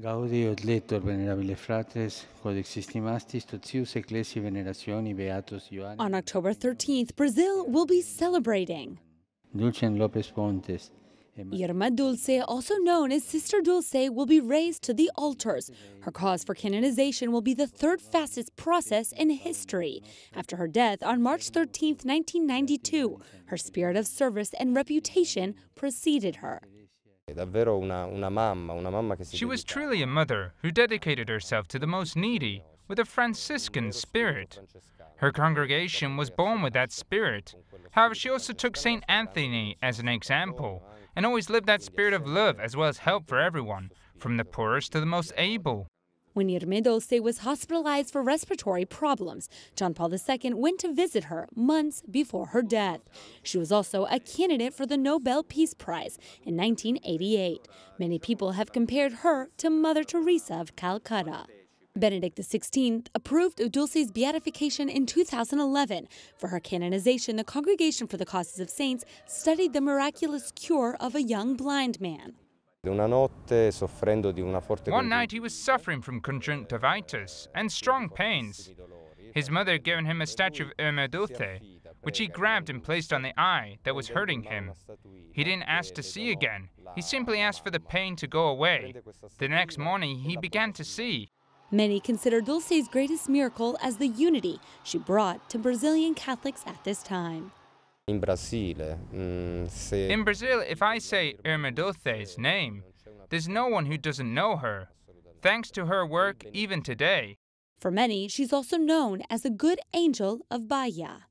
totius venerationi beatus Ioannis. On October 13th, Brazil will be celebrating Dulcen Lopez Pontes. Irma Dulce, also known as Sister Dulce, will be raised to the altars. Her cause for canonization will be the third fastest process in history. After her death on March 13, 1992, her spirit of service and reputation preceded her she was truly a mother who dedicated herself to the most needy with a Franciscan spirit. Her congregation was born with that spirit. However, she also took St. Anthony as an example and always lived that spirit of love as well as help for everyone, from the poorest to the most able. When Irme Dulce was hospitalized for respiratory problems. John Paul II went to visit her months before her death. She was also a candidate for the Nobel Peace Prize in 1988. Many people have compared her to Mother Teresa of Calcutta. Benedict XVI approved of Dulce's beatification in 2011. For her canonization, the Congregation for the Causes of Saints studied the miraculous cure of a young blind man. One night he was suffering from conjunctivitis and strong pains. His mother had given him a statue of Dote, which he grabbed and placed on the eye that was hurting him. He didn't ask to see again. He simply asked for the pain to go away. The next morning, he began to see. Many consider Dulce's greatest miracle as the unity she brought to Brazilian Catholics at this time. In mm, in Brazil, if I say Irma Dulce's name, there's no one who doesn't know her, thanks to her work even today. For many, she's also known as a good angel of Bahia.